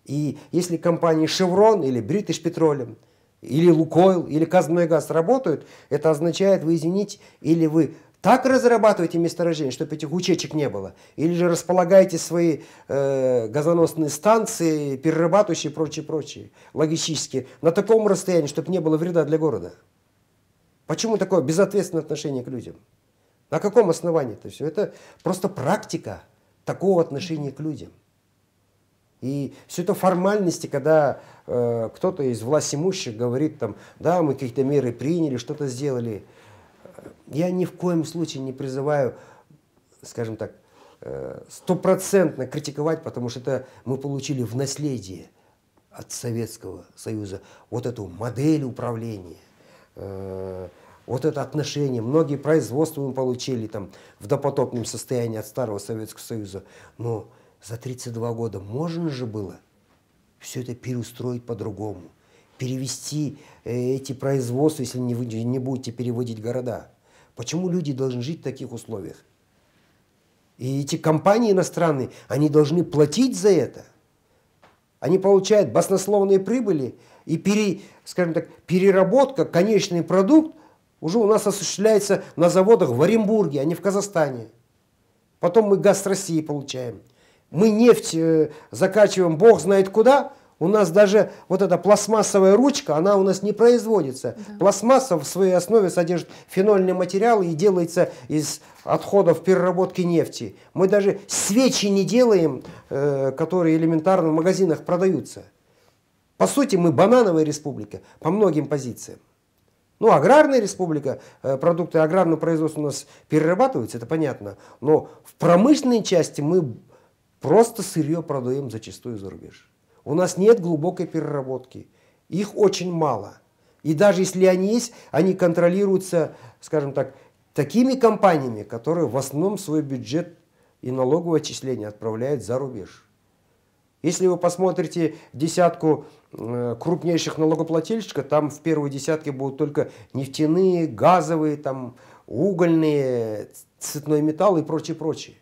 и если компании «Шеврон» или «Бритиш Петролем» или «Лукойл» или «Казмнойгаз» работают, это означает, вы, извините, или вы так разрабатываете месторождение, чтобы этих учечек не было, или же располагаете свои э, газоносные станции, перерабатывающие и прочее, прочее, логистические, на таком расстоянии, чтобы не было вреда для города. Почему такое безответственное отношение к людям? На каком основании это все? Это просто практика такого отношения к людям. И все это формальности, когда э, кто-то из власть имущих говорит там, да, мы какие-то меры приняли, что-то сделали. Я ни в коем случае не призываю, скажем так, э, стопроцентно критиковать, потому что это мы получили в наследие от Советского Союза вот эту модель управления, э, вот это отношение. Многие производства мы получили там в допотопном состоянии от старого Советского Союза, но за 32 года можно же было все это переустроить по-другому, перевести э, эти производства, если не, не будете переводить города. Почему люди должны жить в таких условиях? И эти компании иностранные, они должны платить за это. Они получают баснословные прибыли, и, пере, скажем так, переработка, конечный продукт уже у нас осуществляется на заводах в Оренбурге, а не в Казахстане. Потом мы газ России получаем. Мы нефть э, закачиваем бог знает куда, у нас даже вот эта пластмассовая ручка, она у нас не производится. Да. Пластмасса в своей основе содержит фенольный материал и делается из отходов переработки нефти. Мы даже свечи не делаем, э, которые элементарно в магазинах продаются. По сути, мы банановая республика по многим позициям. Ну, аграрная республика, э, продукты аграрного производства у нас перерабатываются, это понятно. Но в промышленной части мы Просто сырье продаем зачастую за рубеж. У нас нет глубокой переработки. Их очень мало. И даже если они есть, они контролируются, скажем так, такими компаниями, которые в основном свой бюджет и налоговое отчисление отправляют за рубеж. Если вы посмотрите десятку э, крупнейших налогоплательщиков, там в первой десятке будут только нефтяные, газовые, там, угольные, цветной металл и прочее, прочее.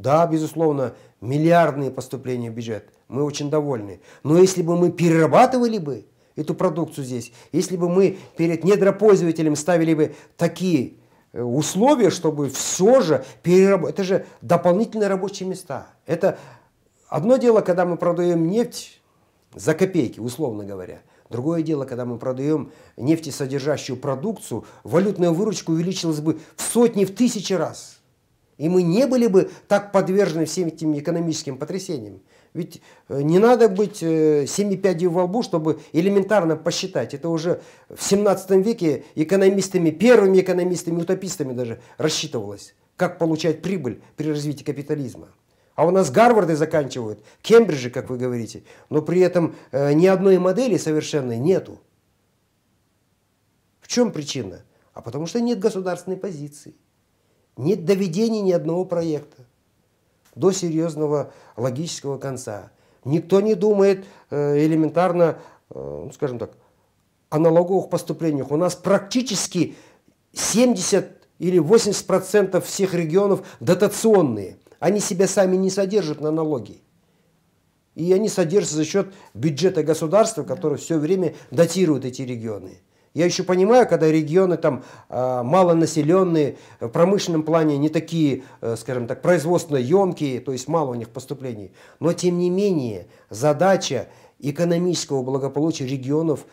Да, безусловно, миллиардные поступления в бюджет. Мы очень довольны. Но если бы мы перерабатывали бы эту продукцию здесь, если бы мы перед недропользователем ставили бы такие э, условия, чтобы все же переработать. Это же дополнительные рабочие места. Это одно дело, когда мы продаем нефть за копейки, условно говоря. Другое дело, когда мы продаем нефтесодержащую продукцию, валютная выручка увеличилась бы в сотни, в тысячи раз. И мы не были бы так подвержены всем этим экономическим потрясениям. Ведь э, не надо быть э, семи пядей во лбу, чтобы элементарно посчитать. Это уже в 17 веке экономистами, первыми экономистами, утопистами даже рассчитывалось, как получать прибыль при развитии капитализма. А у нас Гарварды заканчивают, Кембриджи, как вы говорите, но при этом э, ни одной модели совершенной нету. В чем причина? А потому что нет государственной позиции. Нет доведения ни одного проекта до серьезного логического конца. Никто не думает э, элементарно, э, ну, скажем так, о налоговых поступлениях. У нас практически 70 или 80% всех регионов дотационные. Они себя сами не содержат на налоги. И они содержатся за счет бюджета государства, который все время датирует эти регионы. Я еще понимаю, когда регионы там а, малонаселенные, в промышленном плане не такие, э, скажем так, производственно емкие, то есть мало у них поступлений. Но тем не менее задача экономического благополучия регионов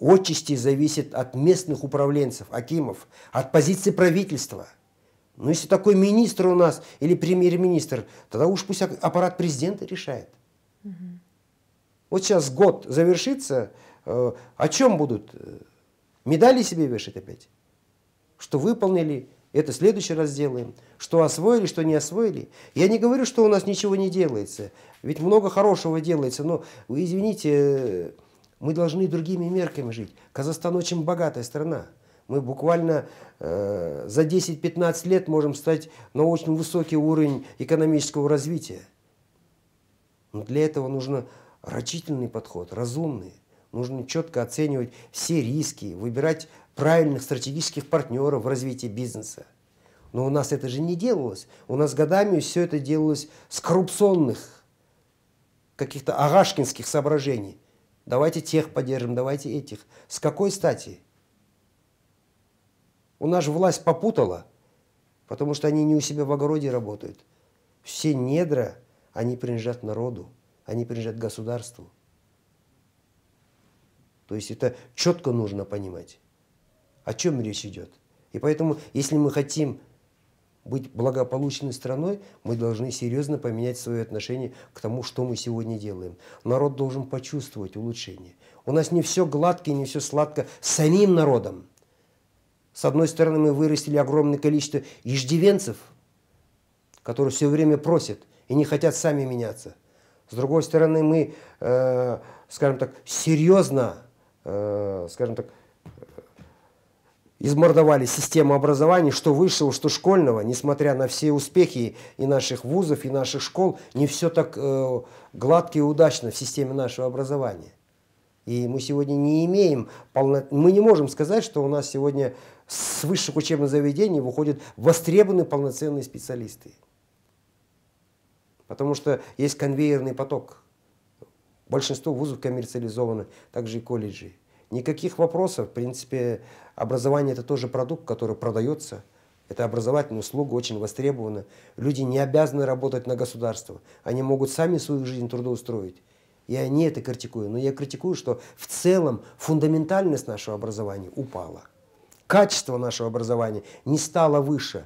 отчасти зависит от местных управленцев, акимов, от позиции правительства. Но ну, если такой министр у нас или премьер-министр, тогда уж пусть аппарат президента решает. Угу. Вот сейчас год завершится, э, о чем будут э, медали себе вешать опять, что выполнили, это в следующий раз сделаем, что освоили, что не освоили. Я не говорю, что у нас ничего не делается, ведь много хорошего делается, но, вы извините, мы должны другими мерками жить. Казахстан очень богатая страна. Мы буквально э, за 10-15 лет можем стать на очень высокий уровень экономического развития. Но для этого нужно рачительный подход, разумный. Нужно четко оценивать все риски, выбирать правильных стратегических партнеров в развитии бизнеса. Но у нас это же не делалось. У нас годами все это делалось с коррупционных, каких-то агашкинских соображений. Давайте тех поддержим, давайте этих. С какой стати? У нас же власть попутала, потому что они не у себя в огороде работают. Все недра, они принадлежат народу, они принадлежат государству. То есть это четко нужно понимать, о чем речь идет. И поэтому, если мы хотим быть благополучной страной, мы должны серьезно поменять свое отношение к тому, что мы сегодня делаем. Народ должен почувствовать улучшение. У нас не все гладко и не все сладко с самим народом. С одной стороны, мы вырастили огромное количество иждивенцев, которые все время просят и не хотят сами меняться. С другой стороны, мы, э, скажем так, серьезно Э, скажем так, измордовали систему образования, что высшего, что школьного, несмотря на все успехи и наших вузов, и наших школ, не все так э, гладко и удачно в системе нашего образования. И мы сегодня не имеем, полно... мы не можем сказать, что у нас сегодня с высших учебных заведений выходят востребованные полноценные специалисты. Потому что есть конвейерный поток – Большинство вузов коммерциализованы, также и колледжи. Никаких вопросов. В принципе, образование – это тоже продукт, который продается. Это образовательная услуга, очень востребована. Люди не обязаны работать на государство. Они могут сами свою жизнь трудоустроить. Я не это критикую, но я критикую, что в целом фундаментальность нашего образования упала. Качество нашего образования не стало выше.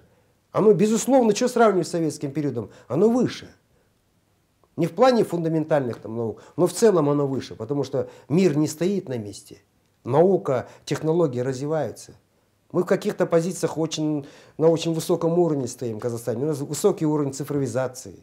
Оно, безусловно, что сравнивать с советским периодом? Оно выше – не в плане фундаментальных там, наук, но в целом оно выше, потому что мир не стоит на месте. Наука, технологии развиваются. Мы в каких-то позициях очень, на очень высоком уровне стоим в Казахстане. У нас высокий уровень цифровизации,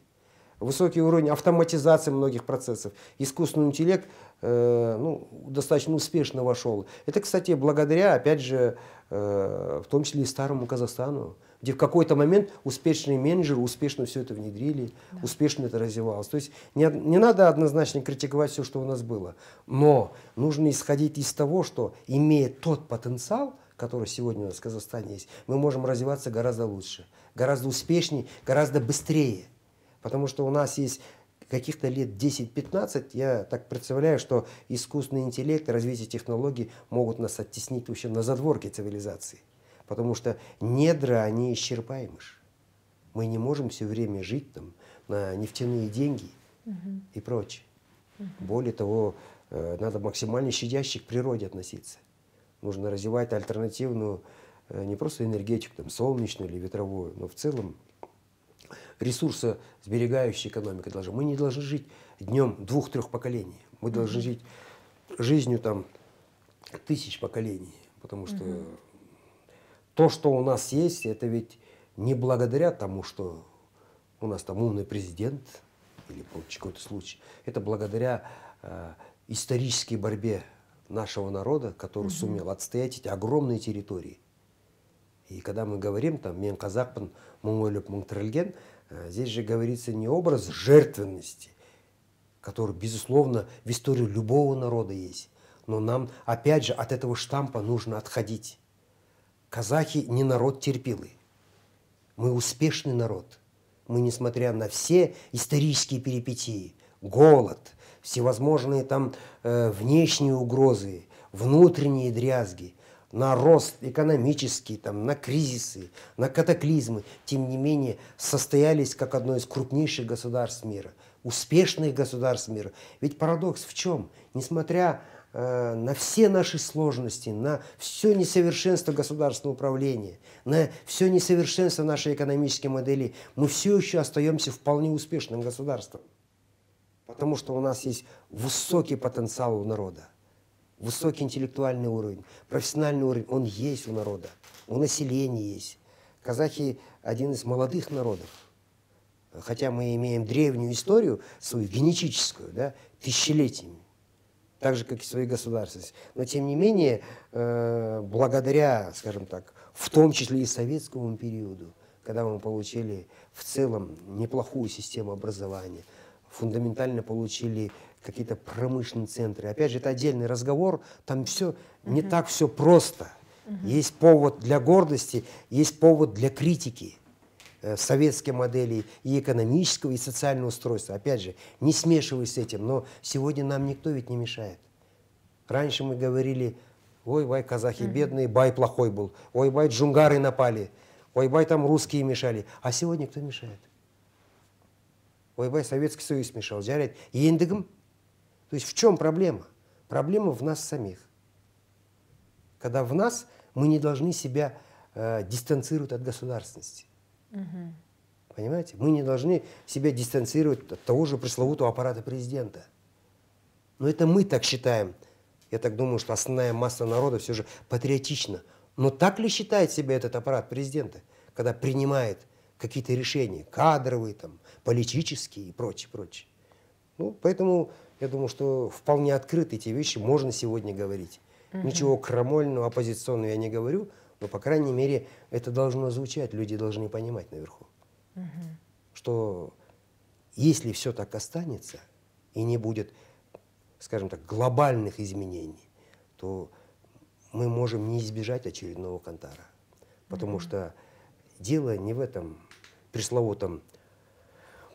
высокий уровень автоматизации многих процессов. Искусственный интеллект э, ну, достаточно успешно вошел. Это, кстати, благодаря, опять же, э, в том числе и старому Казахстану где в какой-то момент успешные менеджеры успешно все это внедрили, да. успешно это развивалось. То есть не, не надо однозначно критиковать все, что у нас было, но нужно исходить из того, что имея тот потенциал, который сегодня у нас в Казахстане есть, мы можем развиваться гораздо лучше, гораздо успешнее, гораздо быстрее. Потому что у нас есть каких-то лет 10-15, я так представляю, что искусственный интеллект, развитие технологий могут нас оттеснить вообще на задворке цивилизации. Потому что недра, они исчерпаемы. Мы не можем все время жить там на нефтяные деньги и прочее. Более того, э, надо максимально щадяще к природе относиться. Нужно развивать альтернативную, э, не просто энергетику, там, солнечную или ветровую, но в целом ресурсосберегающая экономика должна. Мы не должны жить днем двух-трех поколений. Мы должны жить жизнью там, тысяч поколений, потому что угу. То, что у нас есть, это ведь не благодаря тому, что у нас там умный президент или какой-то случай. Это благодаря э, исторической борьбе нашего народа, который угу. сумел отстоять эти огромные территории. И когда мы говорим, там, «мен казакпын, мұң өліп, мұң здесь же говорится не образ жертвенности, который, безусловно, в истории любого народа есть. Но нам, опять же, от этого штампа нужно отходить. Казахи не народ терпилы. Мы успешный народ. Мы, несмотря на все исторические перипетии, голод, всевозможные там э, внешние угрозы, внутренние дрязги, на рост экономический, там, на кризисы, на катаклизмы, тем не менее состоялись как одно из крупнейших государств мира, успешных государств мира. Ведь парадокс в чем? Несмотря Э, на все наши сложности, на все несовершенство государственного управления, на все несовершенство нашей экономической модели, мы все еще остаемся вполне успешным государством. Потому что у нас есть высокий потенциал у народа, высокий интеллектуальный уровень, профессиональный уровень, он есть у народа, у населения есть. Казахи один из молодых народов. Хотя мы имеем древнюю историю, свою генетическую, да, тысячелетиями так же, как и свои государственности. Но, тем не менее, э, благодаря, скажем так, в том числе и советскому периоду, когда мы получили в целом неплохую систему образования, фундаментально получили какие-то промышленные центры. Опять же, это отдельный разговор, там все угу. не так все просто. Угу. Есть повод для гордости, есть повод для критики. Э, советской модели и экономического, и социального устройства. Опять же, не смешиваюсь с этим, но сегодня нам никто ведь не мешает. Раньше мы говорили, ой, бай, казахи бедные, бай плохой был, ой, бай, джунгары напали, ой, бай, там русские мешали. А сегодня кто мешает? Ой, бай, Советский Союз мешал. Жарят, ендігім. То есть в чем проблема? Проблема в нас самих. Когда в нас мы не должны себя э, дистанцировать от государственности. Угу. Понимаете? Мы не должны себя дистанцировать от того же пресловутого аппарата президента. Но это мы так считаем. Я так думаю, что основная масса народа все же патриотична. Но так ли считает себя этот аппарат президента, когда принимает какие-то решения, кадровые, там, политические и прочее, прочее? Ну, поэтому я думаю, что вполне открыты эти вещи, можно сегодня говорить. Угу. Ничего крамольного, оппозиционного я не говорю – но, по крайней мере, это должно звучать, люди должны понимать наверху, угу. что если все так останется и не будет, скажем так, глобальных изменений, то мы можем не избежать очередного кантара. Потому угу. что дело не в этом пресловутом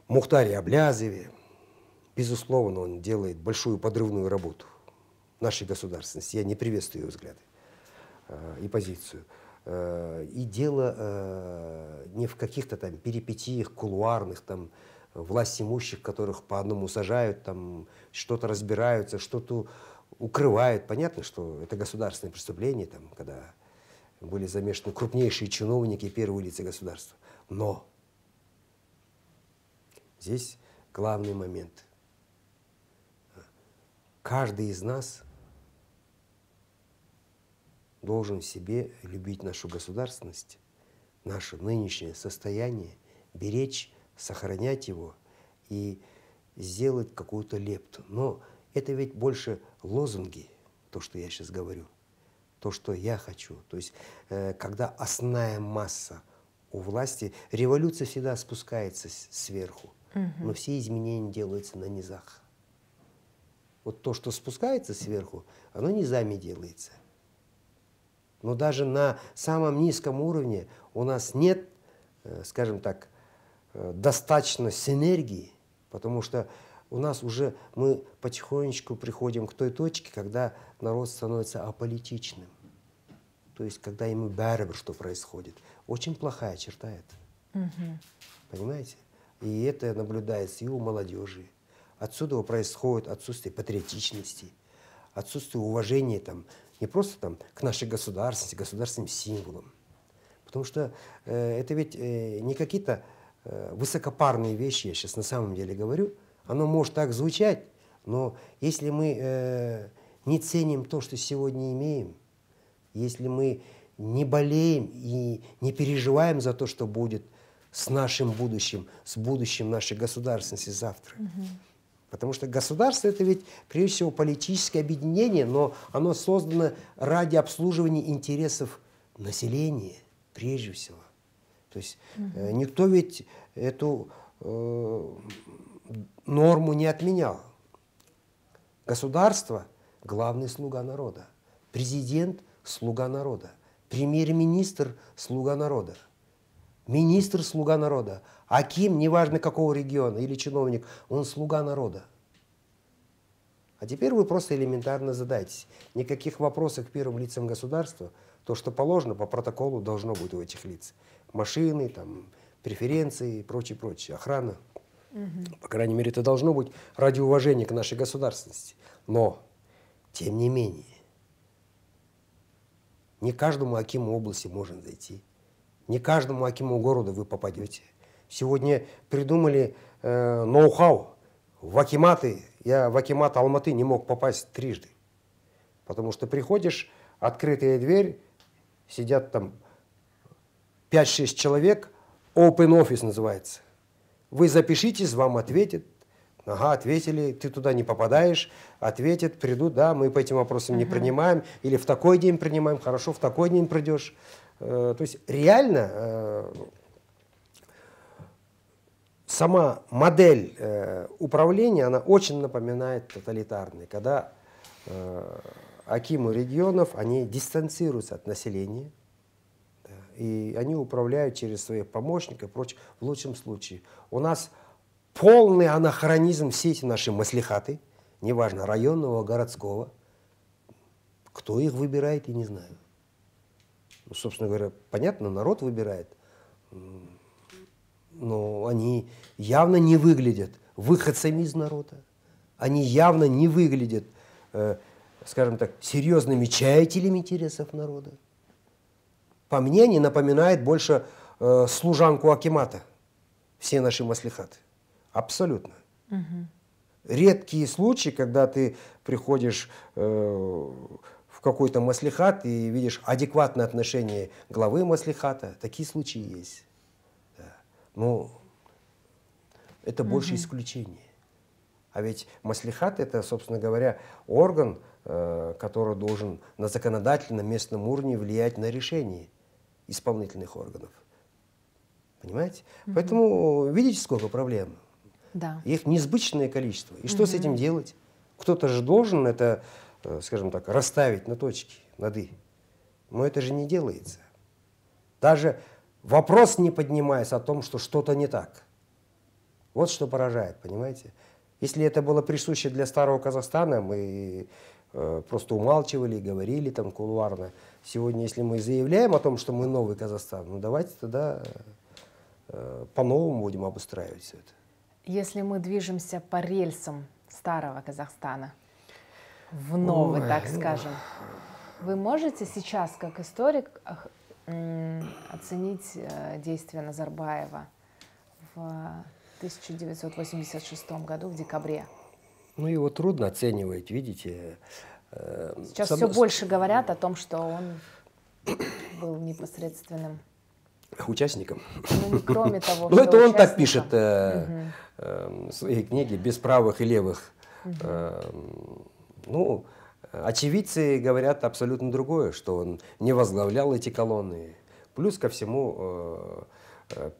Мухтаре Облязеве Безусловно, он делает большую подрывную работу нашей государственности. Я не приветствую его взгляды а, и позицию – Э, и дело э, не в каких-то там перипетиях кулуарных, там, власть имущих, которых по одному сажают, там, что-то разбираются, что-то укрывают. Понятно, что это государственное преступление, там, когда были замешаны крупнейшие чиновники первой лица государства. Но здесь главный момент. Каждый из нас должен в себе любить нашу государственность, наше нынешнее состояние, беречь, сохранять его и сделать какую-то лепту. Но это ведь больше лозунги, то, что я сейчас говорю, то, что я хочу. То есть, э, когда основная масса у власти, революция всегда спускается сверху, угу. но все изменения делаются на низах. Вот то, что спускается сверху, оно низами делается – но даже на самом низком уровне у нас нет, э, скажем так, э, достаточно синергии, потому что у нас уже мы потихонечку приходим к той точке, когда народ становится аполитичным. То есть, когда ему бәрібір, что происходит. Очень плохая черта это. Угу. Понимаете? И это наблюдается и у молодежи. Отсюда происходит отсутствие патриотичности, отсутствие уважения там, не просто там, к нашей государственности, государственным символам. Потому что э, это ведь э, не какие-то э, высокопарные вещи, я сейчас на самом деле говорю. Оно может так звучать, но если мы э, не ценим то, что сегодня имеем, если мы не болеем и не переживаем за то, что будет с нашим будущим, с будущим нашей государственности завтра. Угу. Потому что государство – это ведь, прежде всего, политическое объединение, но оно создано ради обслуживания интересов населения, прежде всего. То есть э, никто ведь эту э, норму не отменял. Государство – главный слуга народа, президент – слуга народа, премьер-министр – слуга народа. Министр – слуга народа. Аким, неважно какого региона или чиновник, он слуга народа. А теперь вы просто элементарно задайтесь. Никаких вопросов к первым лицам государства, то, что положено по протоколу, должно быть у этих лиц. Машины, там, преференции и прочее, прочее, охрана. Угу. По крайней мере, это должно быть ради уважения к нашей государственности. Но, тем не менее, не каждому Акиму области можно зайти. Не каждому акиму города вы попадете. Сегодня придумали э, ноу-хау. В акиматы, я в акимат Алматы не мог попасть трижды. Потому что приходишь, открытая дверь, сидят там 5-6 человек, open office называется. Вы запишитесь, вам ответят. Ага, ответили, ты туда не попадаешь, ответят, придут, да, мы по этим вопросам не принимаем, или в такой день принимаем, хорошо, в такой день придешь. Э, то есть реально э, сама модель э, управления, она очень напоминает тоталитарной, когда акимы регионов, они дистанцируются от населения, и они управляют через своих помощников и прочее, в лучшем случае. У нас полный анахронизм все эти наши маслихаты, неважно, районного, городского. Кто их выбирает, я не знаю. Ну, собственно говоря, понятно, народ выбирает, но они явно не выглядят выходцами из народа, они явно не выглядят, э, скажем так, серьезными чаятелями интересов народа. По мне, они напоминают больше э, служанку Акимата, все наши маслихаты. Абсолютно. Угу. Редкие случаи, когда ты приходишь э, какой-то маслихат и видишь адекватное отношение главы маслихата. Такие случаи есть. Да. Но ну, это угу. больше исключение. А ведь маслихат это, собственно говоря, орган, э, который должен на законодательном местном уровне влиять на решение исполнительных органов. Понимаете? Угу. Поэтому видите, сколько проблем. Да. Их несбычное количество. И угу. что с этим делать? Кто-то же должен это Э, скажем так, расставить на точки, над «и». Но это же не делается. Даже вопрос не поднимается о том, что что-то не так. Вот что поражает, понимаете? Если это было присуще для старого Казахстана, мы э, просто умалчивали и говорили там кулуарно. Сегодня, если мы заявляем о том, что мы новый Казахстан, ну давайте тогда э, по-новому будем обустраивать все это. Если мы движемся по рельсам старого Казахстана, в новый, Ой, так скажем. Вы можете сейчас, как историк, оценить э, действия Назарбаева в 1986 году, в декабре? Ну, его трудно оценивать, видите. Э, сейчас Сам... все больше говорят о том, что он был непосредственным участником. Ну, кроме того, Ну, это он так пишет э, угу. в своей книге «Без правых и левых». Ну, очевидцы говорят абсолютно другое, что он не возглавлял эти колонны. Плюс ко всему, э, э,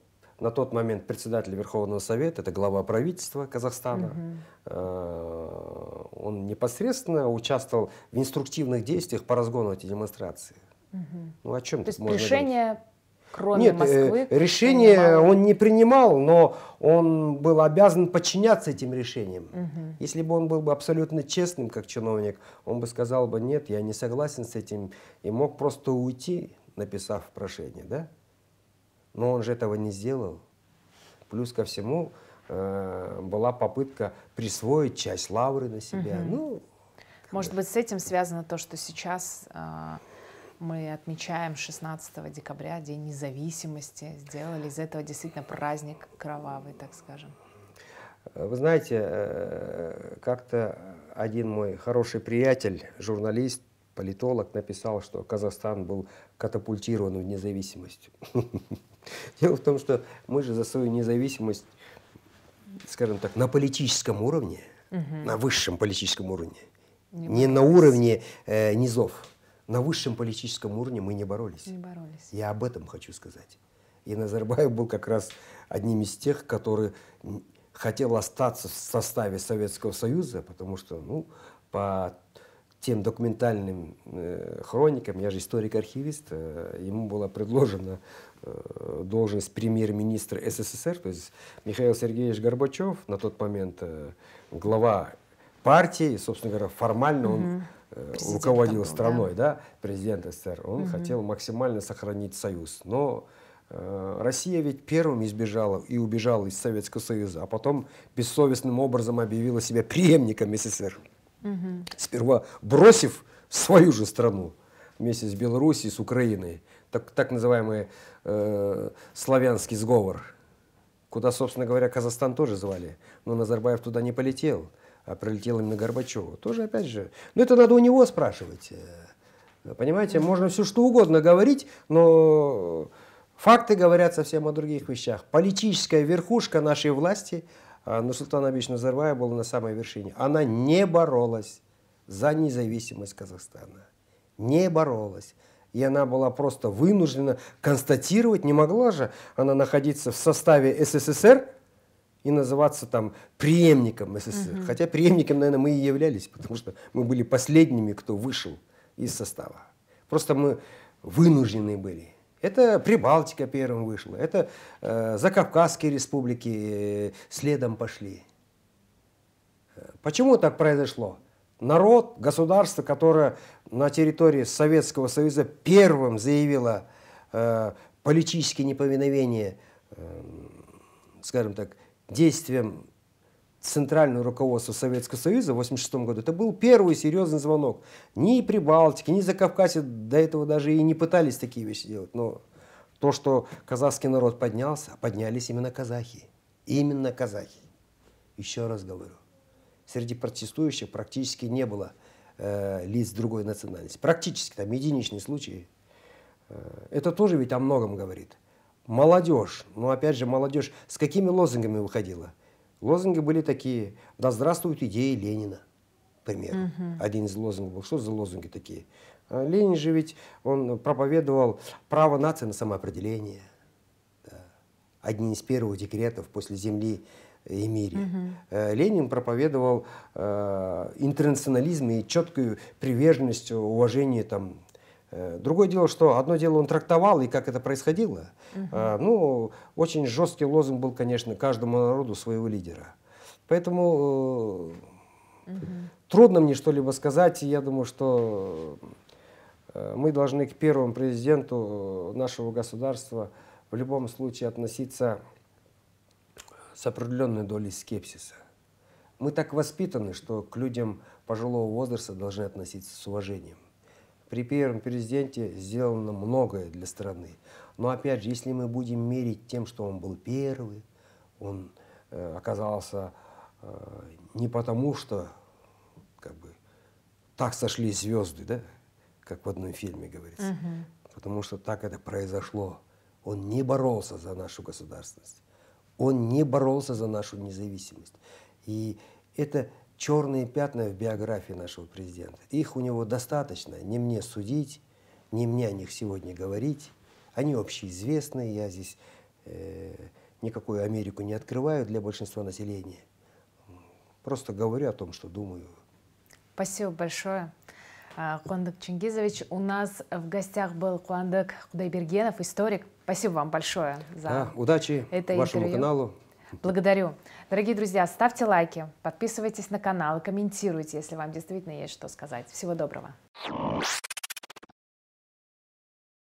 на тот момент председатель Верховного Совета, это глава правительства Казахстана, угу. он непосредственно участвовал в инструктивных действиях по разгону этой демонстрации. Угу. Ну, о чем То есть решение кроме Нет, э, Москвы? решение принимал? он не принимал, но он был обязан подчиняться этим решениям. Угу. Если бы он был бы абсолютно честным как чиновник, он бы сказал бы, нет, я не согласен с этим, и мог просто уйти, написав прошение, да? Но он же этого не сделал. Плюс ко всему э, была попытка присвоить часть лавры на себя. Угу. Ну, Может быть, с этим связано то, что сейчас... А, мы отмечаем 16 декабря День независимости. Сделали из этого действительно праздник кровавый, так скажем. Э, вы знаете, э, как-то один мой хороший приятель, журналист, политолог, написал, что Казахстан был катапультирован в независимость. Дело в том, что мы же за свою независимость, скажем так, на политическом уровне, на высшем политическом уровне, не на уровне э, низов, на высшем политическом уровне мы не боролись. Не боролись. Я об этом хочу сказать. И Назарбаев был как раз одним из тех, который хотел остаться в составе Советского Союза, потому что, ну, по тем документальным э, хроникам, я же историк-архивист, э, ему была предложена э, должность премьер-министра СССР, то есть Михаил Сергеевич Горбачев, на тот момент э, глава партии, собственно говоря, формально mm-hmm. он президент руководил страной, да? да, президент СССР, он угу. хотел максимально сохранить союз. Но э, Россия ведь первым избежала и убежала из Советского Союза, а потом бессовестным образом объявила себя преемником СССР. Угу. Сперва бросив свою же страну вместе с Белоруссией, с Украиной, так, так называемый э, славянский сговор, куда, собственно говоря, Казахстан тоже звали, но Назарбаев туда не полетел. А, пролетел именно Горбачеву. Тоже, опять же, ну это надо у него спрашивать. Э, понимаете, можно все что угодно говорить, но факты говорят совсем о других вещах. Политическая верхушка нашей власти, а, Нурсултан Абич Назарбаев был на самой вершине, она не боролась за независимость Казахстана. Не боролась. И она была просто вынуждена констатировать, не могла же она находиться в составе СССР, и называться там преемником СССР. Угу. Хотя преемником, наверное, мы и являлись, потому что мы были последними, кто вышел из состава. Просто мы вынуждены были. Это Прибалтика первым вышла, это э, Закавказские республики э, следом пошли. Э, почему так произошло? Народ, государство, которое на территории Советского Союза первым заявило э, политические неповиновения, э, скажем так, действиям центрального руководства Советского Союза в 1986 году, это был первый серьезный звонок. Ни при Балтике ни за Кавказе до этого даже и не пытались такие вещи делать. Но то, что казахский народ поднялся, поднялись именно казахи. Именно казахи. Еще раз говорю, среди протестующих практически не было э, лиц другой национальности. Практически, там единичные случаи. Э, это тоже ведь о многом говорит молодежь, ну опять же молодежь, с какими лозунгами выходила? Лозунги были такие, да здравствуют идеи Ленина, пример. Угу. Один из лозунгов был. Что за лозунги такие? А, Ленин же ведь, он проповедовал право нации на самоопределение. Да. Одни из первых декретов после земли и мире. Угу. Ленин проповедовал э, интернационализм и четкую приверженность э, уважению там, Э, другое дело, что одно дело он трактовал и как это происходило. Угу. ну, очень жесткий лозунг был, конечно, каждому народу своего лидера. Поэтому угу. трудно мне что-либо сказать. Я думаю, что э, мы должны к первому президенту нашего государства в любом случае относиться с определенной долей скепсиса. Мы так воспитаны, что к людям пожилого возраста должны относиться с уважением. При первом президенте сделано многое для страны. Но опять же, если мы будем мерить тем, что он был первый, он э, оказался э, не потому, что как бы так сошли звезды, да, как в одном фильме говорится, угу. потому что так это произошло. Он не боролся за нашу государственность, он не боролся за нашу независимость. И это черные пятна в биографии нашего президента. Их у него достаточно, не мне судить, не мне о них сегодня говорить. Они общеизвестны, я здесь э, никакую Америку не открываю для большинства населения. Просто говорю о том, что думаю. Спасибо большое. А, Куандык Чингизович. У нас в гостях был Куандык Кудайбергенов, историк. Спасибо вам большое за да, удачи это вашему интервью. каналу. Благодарю. Дорогие друзья, ставьте лайки, подписывайтесь на канал комментируйте, если вам действительно есть что сказать. Всего доброго.